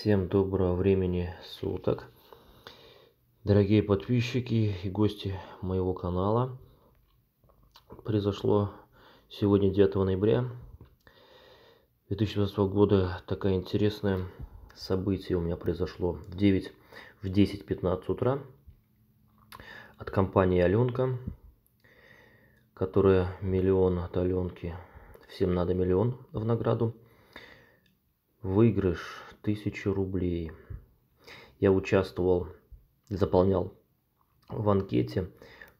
Всем доброго времени суток. Дорогие подписчики и гости моего канала. Произошло сегодня 9 ноября 2020 года такое интересное событие у меня произошло в 9, в 10.15 утра от компании Аленка, которая миллион от Аленки, всем надо миллион в награду. Выигрыш тысячу рублей. Я участвовал, заполнял в анкете,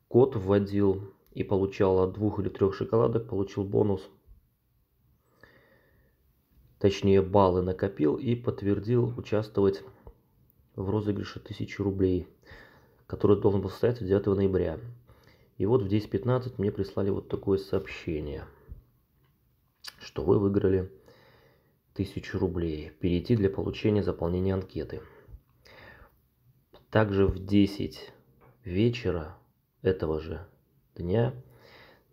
код вводил и получал от двух или трех шоколадок, получил бонус. Точнее, баллы накопил и подтвердил участвовать в розыгрыше 1000 рублей, который должен был состояться 9 ноября. И вот в 10.15 мне прислали вот такое сообщение, что вы выиграли 1000 рублей. Перейти для получения заполнения анкеты. Также в 10 вечера этого же дня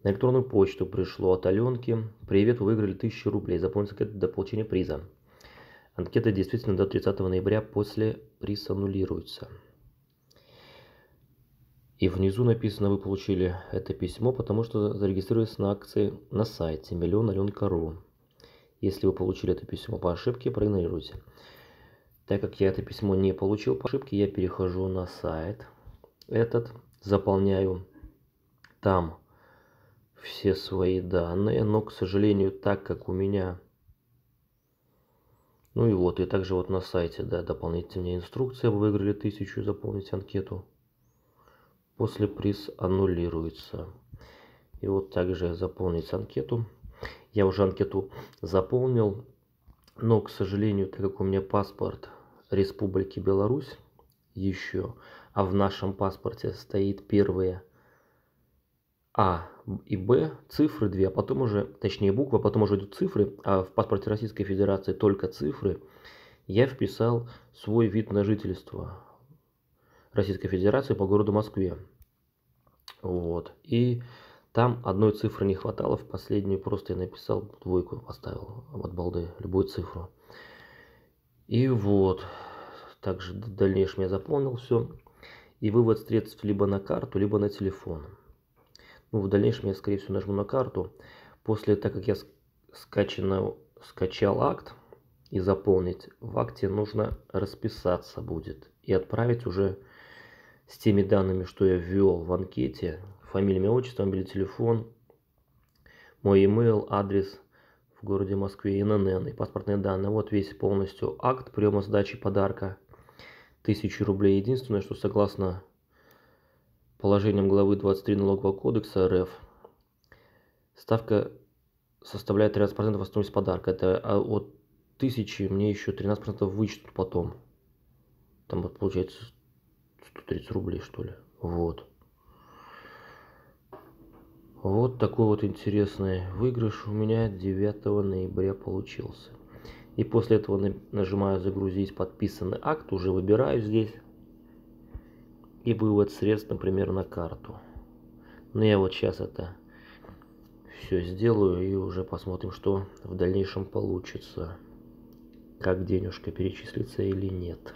на электронную почту пришло от Аленки. Привет, выиграли 1000 рублей. Заполните анкету для получения приза. Анкета действительно до 30 ноября, после приз аннулируется. И внизу написано, вы получили это письмо, потому что зарегистрировались на акции на сайте миллион.ру. Если вы получили это письмо по ошибке, проигнорируйте. Так как я это письмо не получил по ошибке, я перехожу на сайт этот, заполняю там все свои данные, но, к сожалению, так как у меня... Ну и вот, и также вот на сайте, да, дополнительная инструкция, вы выиграли тысячу, заполнить анкету. После приз аннулируется. И вот также заполнить анкету. Я уже анкету заполнил, но, к сожалению, так как у меня паспорт Республики Беларусь еще, а в нашем паспорте стоит первые А и Б, цифры две, а потом уже, точнее буквы, а потом уже идут цифры, а в паспорте Российской Федерации только цифры, я вписал свой вид на жительство Российской Федерации по городу Москве. Вот. И там одной цифры не хватало, в последнюю просто я написал, двойку поставил от балды, любую цифру. И вот, также в дальнейшем я заполнил все. И вывод средств либо на карту, либо на телефон. Ну, в дальнейшем я, скорее всего, нажму на карту. После, так как я скачано, скачал акт и заполнить, в акте нужно расписаться будет и отправить уже с теми данными, что я ввел в анкете, фамилия, имя, отчество, мобильный телефон, мой email, адрес в городе Москве, ИНН и паспортные данные. Вот весь полностью акт приема сдачи подарка. Тысячи рублей. Единственное, что согласно положениям главы 23 Налогового кодекса РФ, ставка составляет 13% в основе с подарка. Это а, от тысячи мне еще 13% вычтут потом. Там вот получается 130 рублей, что ли. Вот. Вот такой вот интересный выигрыш у меня 9 ноября получился. И после этого нажимаю загрузить подписанный акт, уже выбираю здесь. И вывод средств, например, на карту. Но ну, я вот сейчас это все сделаю и уже посмотрим, что в дальнейшем получится. Как денежка перечислится или нет.